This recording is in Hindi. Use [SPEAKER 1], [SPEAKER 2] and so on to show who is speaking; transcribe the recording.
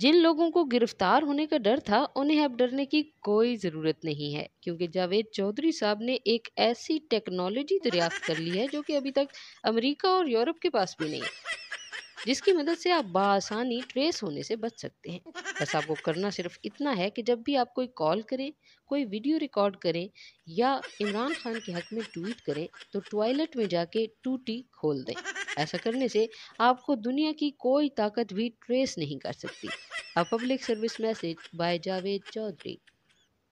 [SPEAKER 1] जिन लोगों को गिरफ्तार होने का डर था उन्हें अब डरने की कोई ज़रूरत नहीं है क्योंकि जावेद चौधरी साहब ने एक ऐसी टेक्नोलॉजी दरियाफ्त कर ली है जो कि अभी तक अमेरिका और यूरोप के पास भी नहीं है जिसकी मदद से आप बासानी ट्रेस होने से बच सकते हैं बस आपको करना सिर्फ इतना है कि जब भी आप कोई कॉल करें कोई वीडियो रिकॉर्ड करें या इमरान खान के हक में ट्वीट करें तो टॉयलेट में जाके टूटी खोल दें ऐसा करने से आपको दुनिया की कोई ताकत भी ट्रेस नहीं कर सकती a public service message by Javed Chaudhary